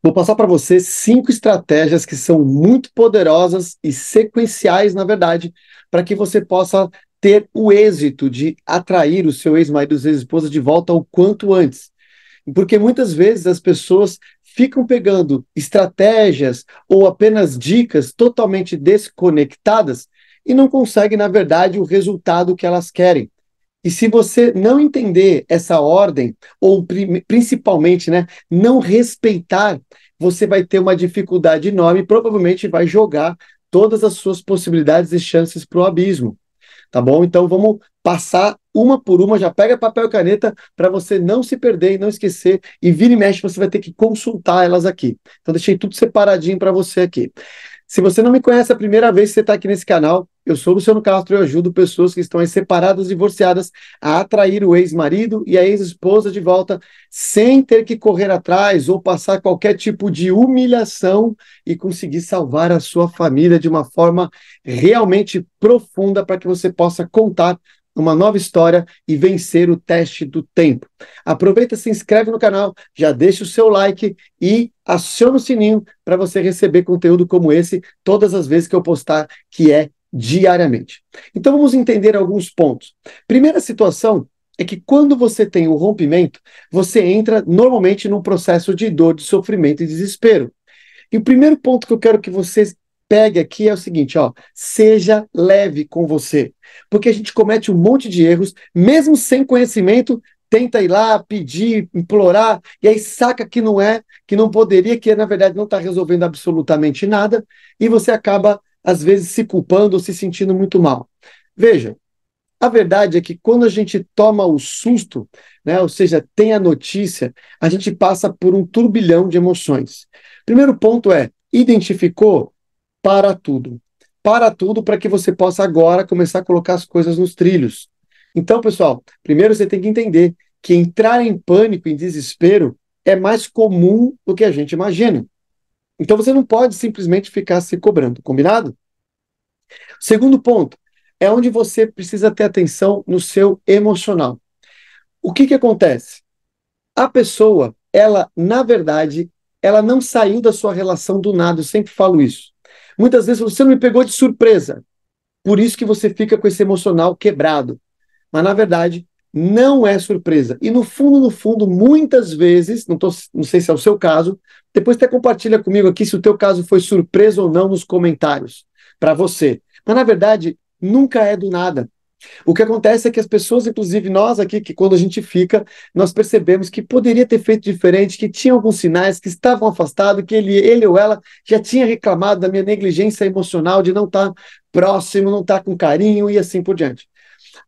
Vou passar para você cinco estratégias que são muito poderosas e sequenciais, na verdade, para que você possa ter o êxito de atrair o seu ex-marido, sua ex-esposa de volta o quanto antes. Porque muitas vezes as pessoas ficam pegando estratégias ou apenas dicas totalmente desconectadas e não conseguem, na verdade, o resultado que elas querem. E se você não entender essa ordem, ou principalmente né, não respeitar, você vai ter uma dificuldade enorme e provavelmente vai jogar todas as suas possibilidades e chances para o abismo. Tá bom? Então vamos passar uma por uma, já pega papel e caneta para você não se perder e não esquecer. E vira e mexe, você vai ter que consultar elas aqui. Então deixei tudo separadinho para você aqui. Se você não me conhece a primeira vez que você está aqui nesse canal, eu sou Luciano Castro e eu ajudo pessoas que estão aí separadas, divorciadas, a atrair o ex-marido e a ex-esposa de volta sem ter que correr atrás ou passar qualquer tipo de humilhação e conseguir salvar a sua família de uma forma realmente profunda para que você possa contar uma nova história e vencer o teste do tempo. Aproveita, se inscreve no canal, já deixa o seu like e aciona o sininho para você receber conteúdo como esse todas as vezes que eu postar, que é diariamente. Então vamos entender alguns pontos. Primeira situação é que quando você tem o rompimento, você entra normalmente num processo de dor, de sofrimento e desespero. E o primeiro ponto que eu quero que você pegue aqui é o seguinte, ó, seja leve com você, porque a gente comete um monte de erros, mesmo sem conhecimento, tenta ir lá pedir, implorar, e aí saca que não é, que não poderia, que na verdade não está resolvendo absolutamente nada, e você acaba às vezes se culpando ou se sentindo muito mal. Veja, a verdade é que quando a gente toma o susto, né, ou seja, tem a notícia, a gente passa por um turbilhão de emoções. Primeiro ponto é identificou, para tudo. Para tudo para que você possa agora começar a colocar as coisas nos trilhos. Então, pessoal, primeiro você tem que entender que entrar em pânico, em desespero, é mais comum do que a gente imagina. Então você não pode simplesmente ficar se cobrando, combinado? Segundo ponto, é onde você precisa ter atenção no seu emocional. O que que acontece? A pessoa, ela, na verdade, ela não saiu da sua relação do nada, eu sempre falo isso. Muitas vezes você não me pegou de surpresa. Por isso que você fica com esse emocional quebrado. Mas na verdade, não é surpresa. E no fundo, no fundo, muitas vezes, não, tô, não sei se é o seu caso, depois até compartilha comigo aqui se o teu caso foi surpresa ou não nos comentários para você. Mas na verdade, nunca é do nada. O que acontece é que as pessoas, inclusive nós aqui, que quando a gente fica, nós percebemos que poderia ter feito diferente, que tinha alguns sinais, que estavam afastados, que ele, ele ou ela já tinha reclamado da minha negligência emocional, de não estar próximo, não estar com carinho e assim por diante.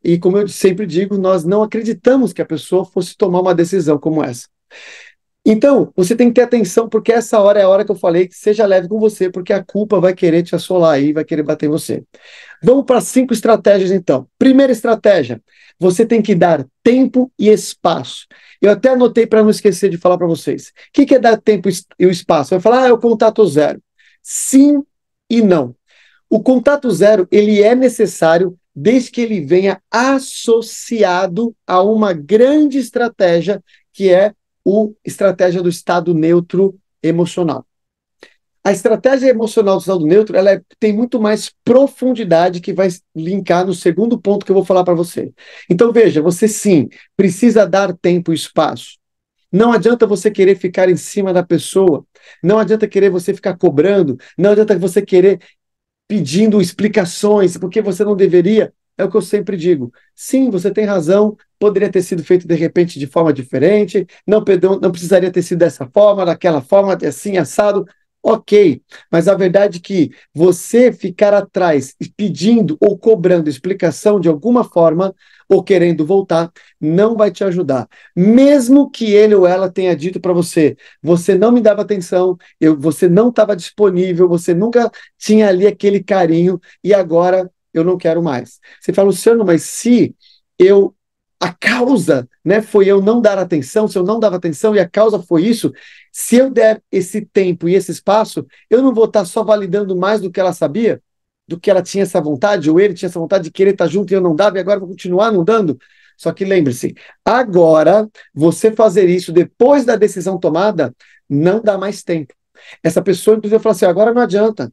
E como eu sempre digo, nós não acreditamos que a pessoa fosse tomar uma decisão como essa. Então, você tem que ter atenção, porque essa hora é a hora que eu falei que seja leve com você, porque a culpa vai querer te assolar aí, vai querer bater em você. Vamos para cinco estratégias, então. Primeira estratégia, você tem que dar tempo e espaço. Eu até anotei para não esquecer de falar para vocês. O que, que é dar tempo e o espaço? Vai falar, ah, é o contato zero. Sim e não. O contato zero, ele é necessário desde que ele venha associado a uma grande estratégia que é o estratégia do estado neutro emocional. A estratégia emocional do estado neutro, ela é, tem muito mais profundidade que vai linkar no segundo ponto que eu vou falar para você. Então veja, você sim precisa dar tempo e espaço. Não adianta você querer ficar em cima da pessoa, não adianta querer você ficar cobrando, não adianta você querer pedindo explicações porque você não deveria. É o que eu sempre digo. Sim, você tem razão, poderia ter sido feito de repente de forma diferente, não, não precisaria ter sido dessa forma, daquela forma, assim, assado. Ok, mas a verdade é que você ficar atrás pedindo ou cobrando explicação de alguma forma ou querendo voltar não vai te ajudar. Mesmo que ele ou ela tenha dito para você, você não me dava atenção, eu, você não estava disponível, você nunca tinha ali aquele carinho e agora eu não quero mais. Você fala, Luciano, mas se eu a causa né, foi eu não dar atenção, se eu não dava atenção e a causa foi isso, se eu der esse tempo e esse espaço, eu não vou estar só validando mais do que ela sabia, do que ela tinha essa vontade, ou ele tinha essa vontade de querer estar junto e eu não dava, e agora vou continuar não dando. Só que lembre-se, agora você fazer isso depois da decisão tomada não dá mais tempo. Essa pessoa, inclusive, fala assim: agora não adianta.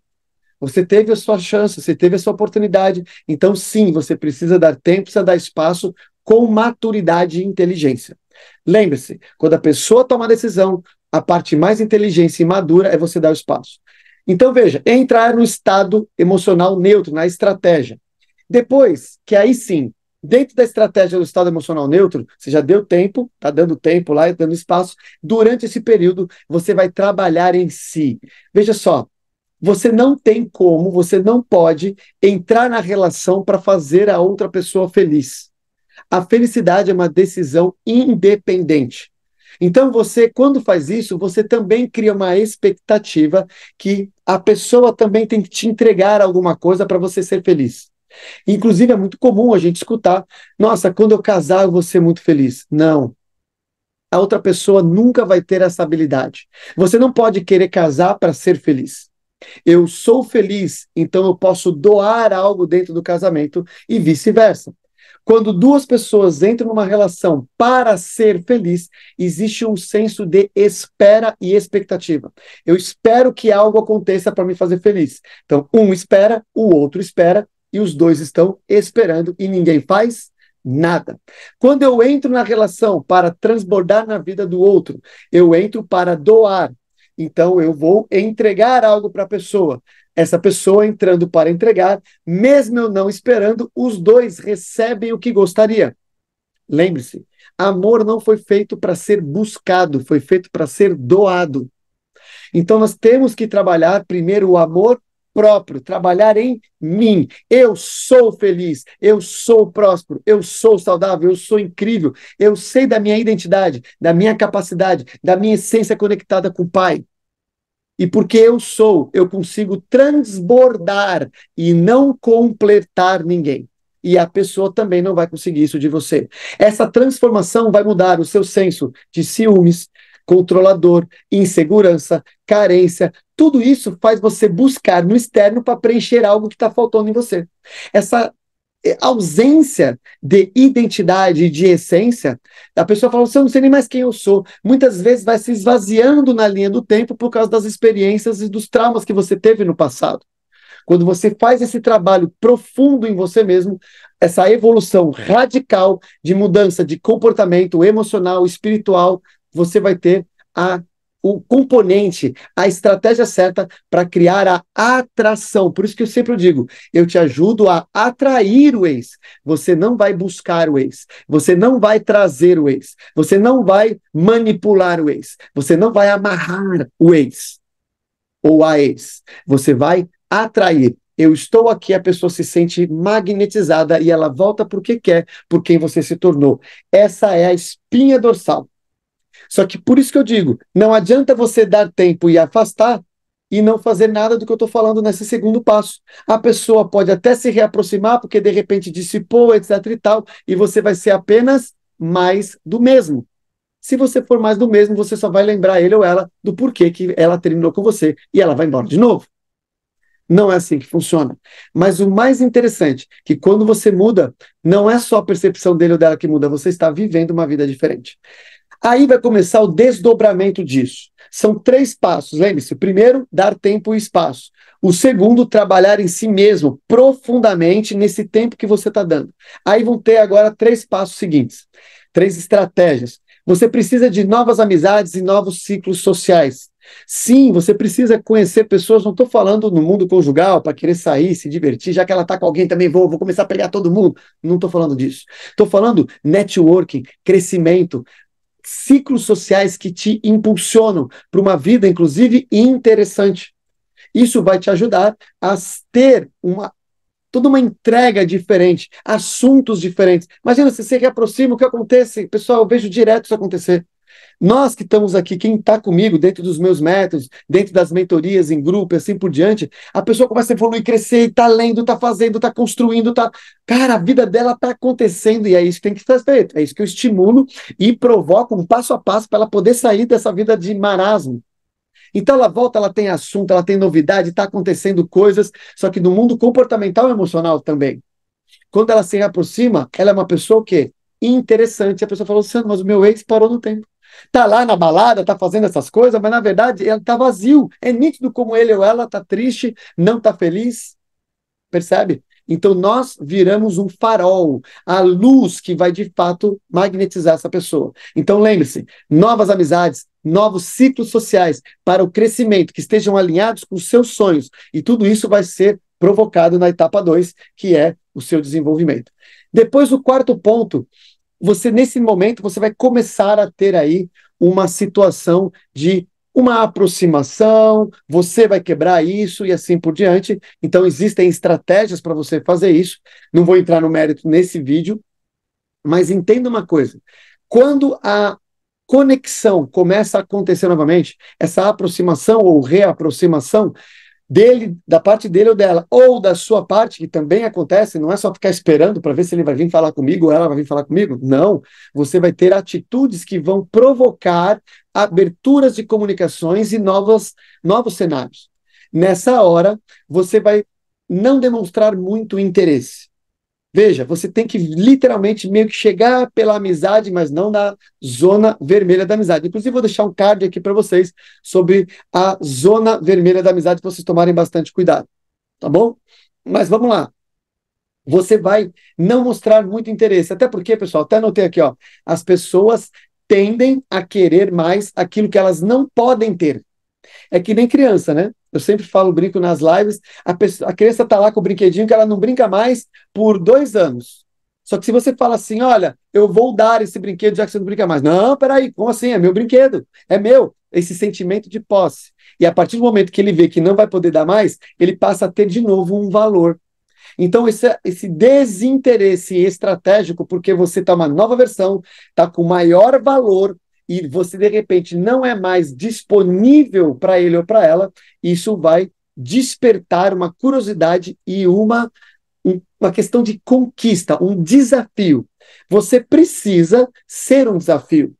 Você teve a sua chance, você teve a sua oportunidade. Então, sim, você precisa dar tempo, precisa dar espaço com maturidade e inteligência. Lembre-se, quando a pessoa toma a decisão, a parte mais inteligente e madura é você dar o espaço. Então, veja, entrar no estado emocional neutro, na estratégia. Depois, que aí sim, dentro da estratégia do estado emocional neutro, você já deu tempo, está dando tempo lá, dando espaço. Durante esse período, você vai trabalhar em si. Veja só, você não tem como, você não pode entrar na relação para fazer a outra pessoa feliz. A felicidade é uma decisão independente. Então, você, quando faz isso, você também cria uma expectativa que a pessoa também tem que te entregar alguma coisa para você ser feliz. Inclusive, é muito comum a gente escutar: nossa, quando eu casar, eu vou ser muito feliz. Não. A outra pessoa nunca vai ter essa habilidade. Você não pode querer casar para ser feliz. Eu sou feliz, então eu posso doar algo dentro do casamento e vice-versa. Quando duas pessoas entram numa relação para ser feliz, existe um senso de espera e expectativa. Eu espero que algo aconteça para me fazer feliz. Então, um espera, o outro espera e os dois estão esperando e ninguém faz nada. Quando eu entro na relação para transbordar na vida do outro, eu entro para doar, então eu vou entregar algo para a pessoa. Essa pessoa entrando para entregar, mesmo eu não esperando, os dois recebem o que gostaria. Lembre-se, amor não foi feito para ser buscado, foi feito para ser doado. Então nós temos que trabalhar primeiro o amor próprio, trabalhar em mim. Eu sou feliz, eu sou próspero, eu sou saudável, eu sou incrível. Eu sei da minha identidade, da minha capacidade, da minha essência conectada com o Pai. E porque eu sou, eu consigo transbordar e não completar ninguém. E a pessoa também não vai conseguir isso de você. Essa transformação vai mudar o seu senso de ciúmes, controlador, insegurança, carência, tudo isso faz você buscar no externo para preencher algo que está faltando em você. Essa eh, ausência de identidade, de essência, a pessoa fala assim, eu não sei nem mais quem eu sou. Muitas vezes vai se esvaziando na linha do tempo por causa das experiências e dos traumas que você teve no passado. Quando você faz esse trabalho profundo em você mesmo, essa evolução radical de mudança de comportamento emocional, espiritual, você vai ter a o componente, a estratégia certa para criar a atração. Por isso que eu sempre digo, eu te ajudo a atrair o ex. Você não vai buscar o ex, você não vai trazer o ex, você não vai manipular o ex, você não vai amarrar o ex ou a ex. Você vai atrair. Eu estou aqui, a pessoa se sente magnetizada e ela volta porque quer, por quem você se tornou. Essa é a espinha dorsal só que por isso que eu digo, não adianta você dar tempo e afastar e não fazer nada do que eu estou falando nesse segundo passo. A pessoa pode até se reaproximar, porque de repente dissipou, etc e tal, e você vai ser apenas mais do mesmo. Se você for mais do mesmo, você só vai lembrar ele ou ela do porquê que ela terminou com você e ela vai embora de novo. Não é assim que funciona. Mas o mais interessante, que quando você muda, não é só a percepção dele ou dela que muda, você está vivendo uma vida diferente. Aí vai começar o desdobramento disso. São três passos, lembre-se. O primeiro, dar tempo e espaço. O segundo, trabalhar em si mesmo profundamente nesse tempo que você está dando. Aí vão ter agora três passos seguintes, três estratégias. Você precisa de novas amizades e novos ciclos sociais. Sim, você precisa conhecer pessoas, não estou falando no mundo conjugal para querer sair, se divertir, já que ela está com alguém também, vou, vou começar a pegar todo mundo. Não estou falando disso. Estou falando networking, crescimento, ciclos sociais que te impulsionam para uma vida, inclusive, interessante. Isso vai te ajudar a ter uma toda uma entrega diferente, assuntos diferentes. Imagina se você se aproxima, o que acontece? Pessoal, eu vejo direto isso acontecer. Nós que estamos aqui, quem está comigo, dentro dos meus métodos, dentro das mentorias em grupo e assim por diante, a pessoa começa a evoluir, crescer, está lendo, está fazendo, está construindo, tá. Cara, a vida dela está acontecendo e é isso que tem que ser feito. É isso que eu estimulo e provoco um passo a passo para ela poder sair dessa vida de marasmo. Então ela volta, ela tem assunto, ela tem novidade, está acontecendo coisas, só que no mundo comportamental e emocional também. Quando ela se aproxima, ela é uma pessoa que interessante. A pessoa falou assim, mas o meu ex parou no tempo. Tá lá na balada, tá fazendo essas coisas, mas na verdade ele tá vazio. É nítido como ele ou ela tá triste, não tá feliz. Percebe? Então nós viramos um farol, a luz que vai de fato magnetizar essa pessoa. Então lembre-se, novas amizades, novos ciclos sociais para o crescimento que estejam alinhados com os seus sonhos, e tudo isso vai ser provocado na etapa 2, que é o seu desenvolvimento. Depois o quarto ponto você nesse momento você vai começar a ter aí uma situação de uma aproximação, você vai quebrar isso e assim por diante. Então existem estratégias para você fazer isso. Não vou entrar no mérito nesse vídeo, mas entenda uma coisa. Quando a conexão começa a acontecer novamente, essa aproximação ou reaproximação, dele, da parte dele ou dela, ou da sua parte, que também acontece, não é só ficar esperando para ver se ele vai vir falar comigo ou ela vai vir falar comigo. Não, você vai ter atitudes que vão provocar aberturas de comunicações e novos novos cenários. Nessa hora, você vai não demonstrar muito interesse Veja, você tem que literalmente meio que chegar pela amizade, mas não na zona vermelha da amizade. Inclusive, vou deixar um card aqui para vocês sobre a zona vermelha da amizade, para vocês tomarem bastante cuidado. Tá bom? Mas vamos lá. Você vai não mostrar muito interesse. Até porque, pessoal, até anotei aqui, ó. As pessoas tendem a querer mais aquilo que elas não podem ter. É que nem criança, né? Eu sempre falo, brinco nas lives, a, pessoa, a criança está lá com o brinquedinho que ela não brinca mais por dois anos. Só que se você fala assim, olha, eu vou dar esse brinquedo já que você não brinca mais. Não, peraí, como assim? É meu brinquedo, é meu. Esse sentimento de posse. E a partir do momento que ele vê que não vai poder dar mais, ele passa a ter de novo um valor. Então, esse, esse desinteresse estratégico, porque você está uma nova versão, está com maior valor, e você de repente não é mais disponível para ele ou para ela, isso vai despertar uma curiosidade e uma uma questão de conquista, um desafio. Você precisa ser um desafio.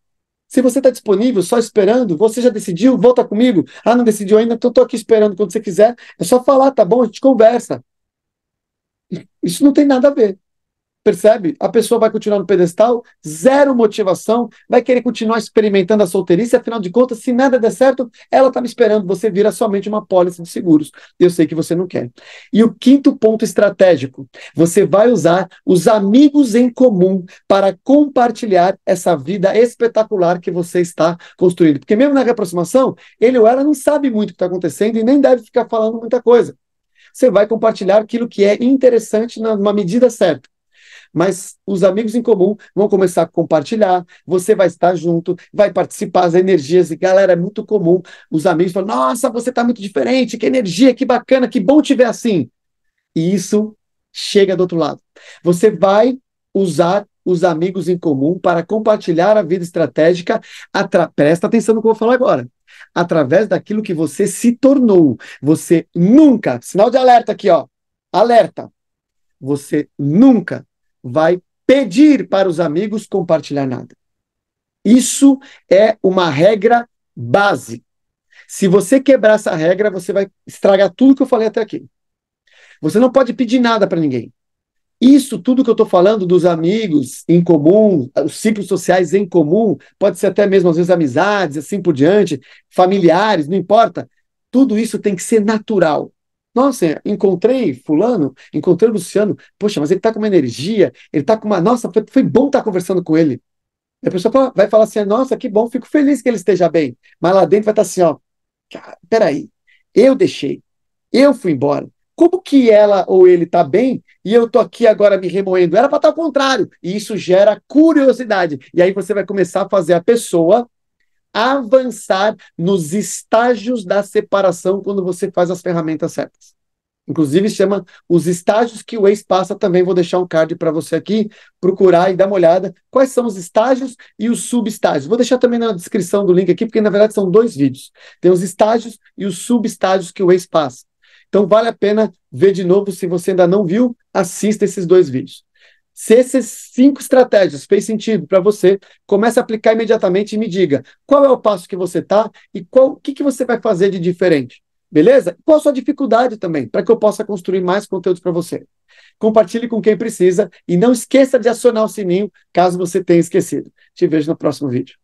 Se você está disponível, só esperando, você já decidiu, volta comigo. Ah, não decidiu ainda, então estou aqui esperando quando você quiser. É só falar, tá bom? A gente conversa. Isso não tem nada a ver. Percebe? A pessoa vai continuar no pedestal, zero motivação, vai querer continuar experimentando a solteirice, afinal de contas, se nada der certo, ela está me esperando, você vira somente uma pólice de seguros. Eu sei que você não quer. E o quinto ponto estratégico, você vai usar os amigos em comum para compartilhar essa vida espetacular que você está construindo. Porque mesmo na reaproximação, ele ou ela não sabe muito o que está acontecendo e nem deve ficar falando muita coisa. Você vai compartilhar aquilo que é interessante numa medida certa mas os amigos em comum vão começar a compartilhar, você vai estar junto, vai participar as energias, e galera, é muito comum. Os amigos falam: nossa, você está muito diferente, que energia, que bacana, que bom te ver assim. E isso chega do outro lado. Você vai usar os amigos em comum para compartilhar a vida estratégica. Atra... Presta atenção no que eu vou falar agora. Através daquilo que você se tornou. Você nunca, sinal de alerta aqui, ó. Alerta. Você nunca vai pedir para os amigos compartilhar nada. Isso é uma regra base. Se você quebrar essa regra, você vai estragar tudo que eu falei até aqui. Você não pode pedir nada para ninguém. Isso tudo que eu estou falando dos amigos em comum, os ciclos sociais em comum, pode ser até mesmo às vezes amizades, assim por diante, familiares, não importa. Tudo isso tem que ser natural. Nossa, encontrei fulano, encontrei o Luciano. Poxa, mas ele está com uma energia, ele está com uma. Nossa, foi, foi bom estar tá conversando com ele. E a pessoa vai falar assim: nossa, que bom, fico feliz que ele esteja bem. Mas lá dentro vai estar tá assim: ó, peraí, eu deixei, eu fui embora. Como que ela ou ele está bem e eu tô aqui agora me remoendo? Era para estar tá ao contrário. E isso gera curiosidade. E aí você vai começar a fazer a pessoa avançar nos estágios da separação quando você faz as ferramentas certas. Inclusive, chama os estágios que o ex passa também. Vou deixar um card para você aqui, procurar e dar uma olhada quais são os estágios e os subestágios. Vou deixar também na descrição do link aqui, porque na verdade são dois vídeos. Tem os estágios e os subestágios que o ex passa. Então, vale a pena ver de novo. Se você ainda não viu, assista esses dois vídeos. Se essas cinco estratégias fez sentido para você, comece a aplicar imediatamente e me diga qual é o passo que você está e qual, o que, que você vai fazer de diferente. Beleza? Qual a sua dificuldade também, para que eu possa construir mais conteúdo para você. Compartilhe com quem precisa e não esqueça de acionar o sininho caso você tenha esquecido. Te vejo no próximo vídeo.